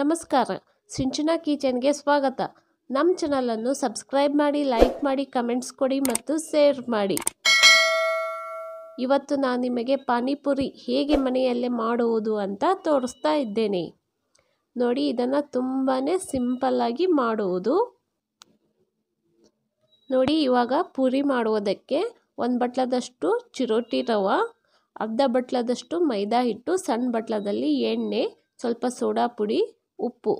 ನಮಸ್ಕಾರ ಸಿಂಚನಾ ಕಿಚನ್ಗೆ ಸ್ವಾಗತ ನಮ್ಮ ಚಾನಲನ್ನು ಸಬ್ಸ್ಕ್ರೈಬ್ ಮಾಡಿ ಲೈಕ್ ಮಾಡಿ ಕಮೆಂಟ್ಸ್ ಕೊಡಿ ಮತ್ತು ಶೇರ್ ಮಾಡಿ ಇವತ್ತು ನಾನು ನಿಮಗೆ ಪಾನಿಪುರಿ ಹೇಗೆ ಮನೆಯಲ್ಲೇ ಮಾಡುವುದು ಅಂತ ತೋರಿಸ್ತಾ ಇದ್ದೇನೆ ನೋಡಿ ಇದನ್ನು ತುಂಬಾ ಸಿಂಪಲ್ಲಾಗಿ ಮಾಡುವುದು ನೋಡಿ ಇವಾಗ ಪೂರಿ ಮಾಡುವುದಕ್ಕೆ ಒಂದು ಬಟ್ಲದಷ್ಟು ಚಿರೋಟಿ ರವೆ ಅರ್ಧ ಬಟ್ಲದಷ್ಟು ಮೈದಾ ಹಿಟ್ಟು ಸಣ್ಣ ಬಟ್ಲದಲ್ಲಿ ಎಣ್ಣೆ ಸ್ವಲ್ಪ ಸೋಡಾ ಪುಡಿ ಉಪ್ಪು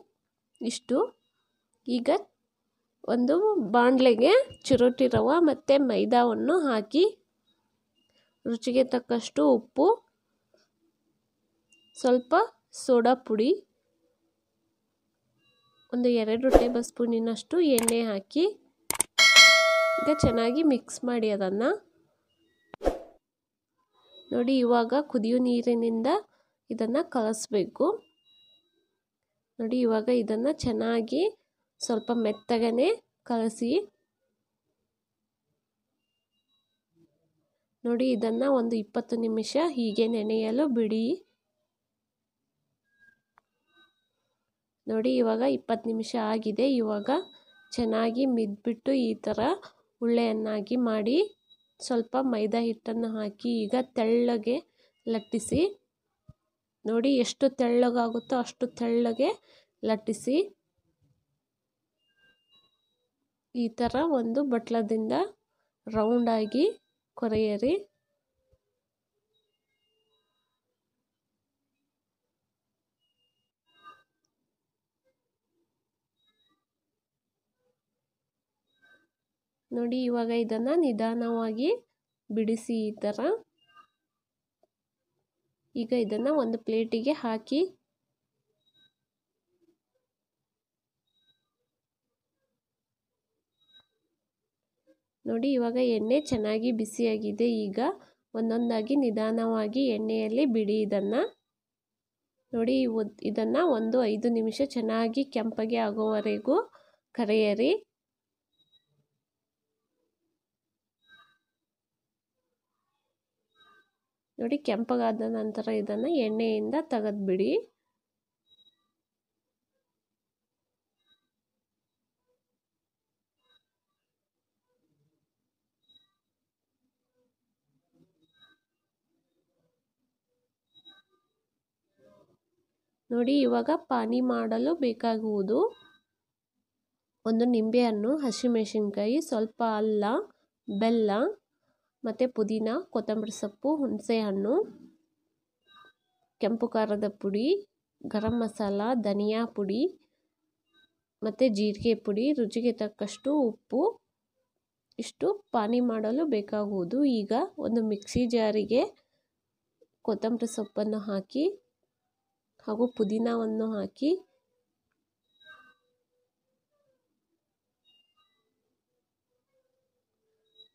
ಇಷ್ಟು ಈಗ ಒಂದು ಬಾಣಲೆಗೆ ಚಿರೋಟಿ ರವ ಮತ್ತು ಮೈದಾವನ್ನು ಹಾಕಿ ರುಚಿಗೆ ತಕ್ಕಷ್ಟು ಉಪ್ಪು ಸ್ವಲ್ಪ ಸೋಡಾ ಪುಡಿ ಒಂದು ಎರಡು ಟೇಬಲ್ ಸ್ಪೂನಿನಷ್ಟು ಎಣ್ಣೆ ಹಾಕಿ ಈಗ ಚೆನ್ನಾಗಿ ಮಿಕ್ಸ್ ಮಾಡಿ ಅದನ್ನು ನೋಡಿ ಇವಾಗ ಕುದಿಯೋ ನೀರಿನಿಂದ ಇದನ್ನು ಕಲಸಬೇಕು ನೋಡಿ ಇವಾಗ ಇದನ್ನು ಚೆನ್ನಾಗಿ ಸ್ವಲ್ಪ ಮೆತ್ತಗನೆ ಕಲಸಿ ನೋಡಿ ಇದನ್ನು ಒಂದು ಇಪ್ಪತ್ತು ನಿಮಿಷ ಹೀಗೆ ನೆನೆಯಲು ಬಿಡಿ ನೋಡಿ ಇವಾಗ ಇಪ್ಪತ್ತು ನಿಮಿಷ ಆಗಿದೆ ಇವಾಗ ಚೆನ್ನಾಗಿ ಮಿದ್ಬಿಟ್ಟು ಈ ಥರ ಉಳ್ಳೆಯನ್ನಾಗಿ ಮಾಡಿ ಸ್ವಲ್ಪ ಮೈದಾ ಹಿಟ್ಟನ್ನು ಹಾಕಿ ಈಗ ತೆಳ್ಳಗೆ ಲಟ್ಟಿಸಿ ನೋಡಿ ಎಷ್ಟು ತೆಳ್ಳಗಾಗುತ್ತೋ ಅಷ್ಟು ತೆಳ್ಳಗೆ ಲಟ್ಟಿಸಿ ಈ ಥರ ಒಂದು ಬಟ್ಲದಿಂದ ರೌಂಡಾಗಿ ಕೊರೆಯರಿ. ನೋಡಿ ಇವಾಗ ಇದನ್ನು ನಿಧಾನವಾಗಿ ಬಿಡಿಸಿ ಈ ಥರ ಈಗ ಇದನ್ನು ಒಂದು ಪ್ಲೇಟಿಗೆ ಹಾಕಿ ನೋಡಿ ಇವಾಗ ಎಣ್ಣೆ ಚೆನ್ನಾಗಿ ಬಿಸಿಯಾಗಿದೆ ಈಗ ಒಂದೊಂದಾಗಿ ನಿಧಾನವಾಗಿ ಎಣ್ಣೆಯಲ್ಲಿ ಬಿಡಿ ಇದನ್ನು ನೋಡಿ ಇದನ್ನು ಒಂದು ಐದು ನಿಮಿಷ ಚೆನ್ನಾಗಿ ಕೆಂಪಗೆ ಆಗೋವರೆಗೂ ಕರೆಯರಿ ನೋಡಿ ಕೆಂಪಗಾದ ನಂತರ ಇದನ್ನು ಎಣ್ಣೆಯಿಂದ ತೆಗೆದ್ಬಿಡಿ ನೋಡಿ ಇವಾಗ ಪಾನಿ ಮಾಡಲು ಬೇಕಾಗುವುದು ಒಂದು ನಿಂಬೆಹಣ್ಣು ಹಸಿಮೆಣಸಿನ್ಕಾಯಿ ಸ್ವಲ್ಪ ಅಲ್ಲ ಬೆಲ್ಲ ಮತ್ತು ಪುದೀನ ಕೊತ್ತಂಬರಿ ಸೊಪ್ಪು ಹಣ್ಣು ಕೆಂಪು ಖಾರದ ಪುಡಿ ಗರಂ ಮಸಾಲ ಧನಿಯಾ ಪುಡಿ ಮತ್ತು ಜೀರಿಗೆ ಪುಡಿ ರುಚಿಗೆ ತಕ್ಕಷ್ಟು ಉಪ್ಪು ಇಷ್ಟು ಪಾನಿ ಮಾಡಲು ಬೇಕಾಗುವುದು ಈಗ ಒಂದು ಮಿಕ್ಸಿ ಜಾರಿಗೆ ಕೊತ್ತಂಬರಿ ಸೊಪ್ಪನ್ನು ಹಾಕಿ ಹಾಗೂ ಪುದೀನವನ್ನು ಹಾಕಿ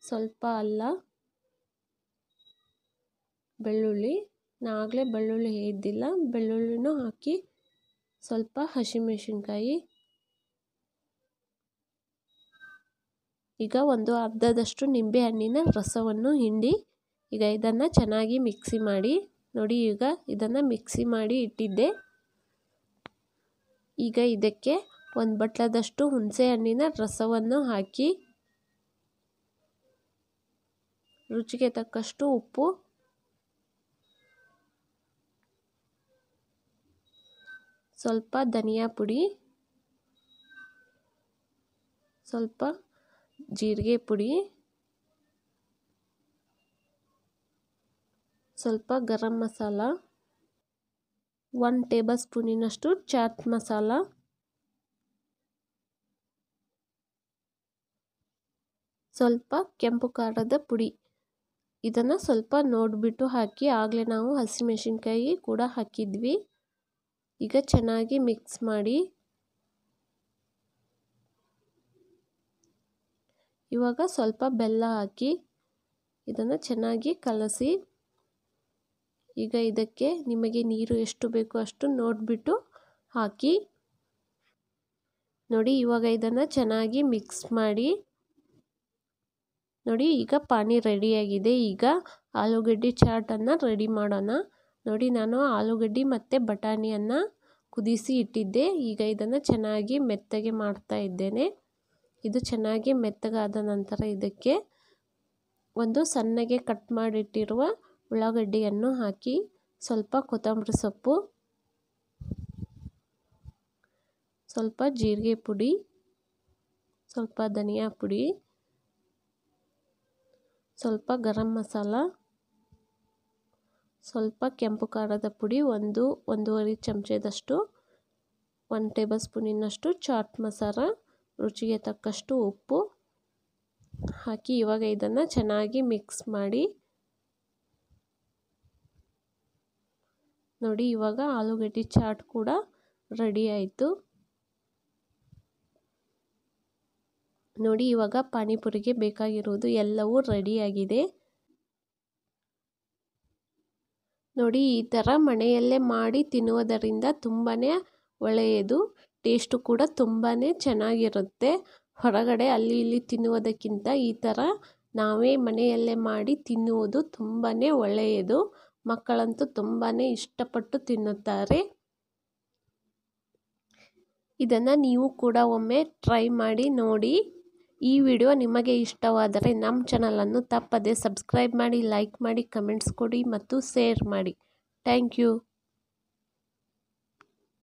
ಸ್ವಲ್ಪ ಅಲ್ಲ ಬೆಳ್ಳುಳ್ಳಿ ನಾ ಆಗಲೇ ಬೆಳ್ಳುಳ್ಳಿ ಹೇಯ್ದಿಲ್ಲ ಬೆಳ್ಳುಳ್ಳಿನೂ ಹಾಕಿ ಸ್ವಲ್ಪ ಹಸಿಮೆಣಸಿನ್ಕಾಯಿ ಈಗ ಒಂದು ಅರ್ಧದಷ್ಟು ನಿಂಬೆ ಹಣ್ಣಿನ ರಸವನ್ನು ಹಿಂಡಿ ಈಗ ಇದನ್ನು ಚೆನ್ನಾಗಿ ಮಿಕ್ಸಿ ಮಾಡಿ ನೋಡಿ ಈಗ ಇದನ್ನು ಮಿಕ್ಸಿ ಮಾಡಿ ಇಟ್ಟಿದ್ದೆ ಈಗ ಇದಕ್ಕೆ ಒಂದು ಬಟ್ಲದಷ್ಟು ಹುಣಸೆ ಹಣ್ಣಿನ ರಸವನ್ನು ಹಾಕಿ ರುಚಿಗೆ ತಕ್ಕಷ್ಟು ಉಪ್ಪು ಸ್ವಲ್ಪ ಧನಿಯಾ ಪುಡಿ ಸ್ವಲ್ಪ ಜೀರಿಗೆ ಪುಡಿ ಸ್ವಲ್ಪ ಗರಂ ಮಸಾಲ ಒನ್ ಟೇಬಲ್ ಸ್ಪೂನಿನಷ್ಟು ಚಾಟ್ ಮಸಾಲ ಸ್ವಲ್ಪ ಕೆಂಪು ಖಾರದ ಪುಡಿ ಇದನ್ನು ಸ್ವಲ್ಪ ನೋಡಿಬಿಟ್ಟು ಹಾಕಿ ಆಗಲೇ ನಾವು ಹಸಿಮೆಣಸಿನ್ಕಾಯಿ ಕೂಡ ಹಾಕಿದ್ವಿ ಈಗ ಚೆನ್ನಾಗಿ ಮಿಕ್ಸ್ ಮಾಡಿ ಇವಾಗ ಸ್ವಲ್ಪ ಬೆಲ್ಲ ಹಾಕಿ ಇದನ್ನು ಚೆನ್ನಾಗಿ ಕಲಸಿ ಈಗ ಇದಕ್ಕೆ ನಿಮಗೆ ನೀರು ಎಷ್ಟು ಬೇಕು ಅಷ್ಟು ನೋಡಿಬಿಟ್ಟು ಹಾಕಿ ನೋಡಿ ಇವಾಗ ಇದನ್ನು ಚೆನ್ನಾಗಿ ಮಿಕ್ಸ್ ಮಾಡಿ ನೋಡಿ ಈಗ ಪಾನಿ ರೆಡಿಯಾಗಿದೆ ಈಗ ಆಲೂಗಡ್ಡೆ ಚಾಟನ್ನು ರೆಡಿ ಮಾಡೋಣ ನೋಡಿ ನಾನು ಆಲೂಗಡ್ಡೆ ಮತ್ತು ಬಟಾಣಿಯನ್ನು ಕುದಿಸಿ ಇಟ್ಟಿದ್ದೆ ಈಗ ಇದನ್ನು ಚೆನ್ನಾಗಿ ಮೆತ್ತಗೆ ಮಾಡ್ತಾ ಇದ್ದೇನೆ ಇದು ಚೆನ್ನಾಗಿ ಮೆತ್ತಗಾದ ನಂತರ ಇದಕ್ಕೆ ಒಂದು ಸಣ್ಣಗೆ ಕಟ್ ಮಾಡಿಟ್ಟಿರುವ ಉಳ್ಳಾಗಡ್ಡಿಯನ್ನು ಹಾಕಿ ಸ್ವಲ್ಪ ಕೊತ್ತಂಬರಿ ಸೊಪ್ಪು ಸ್ವಲ್ಪ ಜೀರಿಗೆ ಪುಡಿ ಸ್ವಲ್ಪ ಧನಿಯಾ ಪುಡಿ ಸ್ವಲ್ಪ ಗರಂ ಮಸಾಲ ಸ್ವಲ್ಪ ಕೆಂಪು ಖಾರದ ಪುಡಿ ಒಂದು ಒಂದೂವರೆ ಚಮಚದಷ್ಟು ಒನ್ ಟೇಬಲ್ ಸ್ಪೂನಿನಷ್ಟು ಚಾಟ್ ಮಸಾಲ ರುಚಿಗೆ ತಕ್ಕಷ್ಟು ಉಪ್ಪು ಹಾಕಿ ಇವಾಗ ಇದನ್ನು ಚೆನ್ನಾಗಿ ಮಿಕ್ಸ್ ಮಾಡಿ ನೋಡಿ ಇವಾಗ ಆಲೂಗಡ್ಡೆ ಚಾಟ್ ಕೂಡ ರೆಡಿ ಆಯಿತು ನೋಡಿ ಇವಾಗ ಪಾನಿಪುರಿಗೆ ಬೇಕಾಗಿರುವುದು ಎಲ್ಲವೂ ರೆಡಿಯಾಗಿದೆ ನೋಡಿ ಈ ಥರ ಮನೆಯಲ್ಲೇ ಮಾಡಿ ತಿನ್ನುವುದರಿಂದ ತುಂಬಾ ಒಳ್ಳೆಯದು ಟೇಸ್ಟು ಕೂಡ ತುಂಬಾ ಚೆನ್ನಾಗಿರುತ್ತೆ ಹೊರಗಡೆ ಅಲ್ಲಿ ಇಲ್ಲಿ ತಿನ್ನುವುದಕ್ಕಿಂತ ಈ ಥರ ನಾವೇ ಮನೆಯಲ್ಲೇ ಮಾಡಿ ತಿನ್ನುವುದು ತುಂಬಾ ಒಳ್ಳೆಯದು ಮಕ್ಕಳಂತೂ ತುಂಬಾ ಇಷ್ಟಪಟ್ಟು ತಿನ್ನುತ್ತಾರೆ ಇದನ್ನು ನೀವು ಕೂಡ ಒಮ್ಮೆ ಟ್ರೈ ಮಾಡಿ ನೋಡಿ ಈ ವಿಡಿಯೋ ನಿಮಗೆ ಇಷ್ಟವಾದರೆ ನಮ್ಮ ಚಾನಲನ್ನು ತಪ್ಪದೆ ಸಬ್ಸ್ಕ್ರೈಬ್ ಮಾಡಿ ಲೈಕ್ ಮಾಡಿ ಕಮೆಂಟ್ಸ್ ಕೊಡಿ ಮತ್ತು ಶೇರ್ ಮಾಡಿ ಥ್ಯಾಂಕ್ ಯು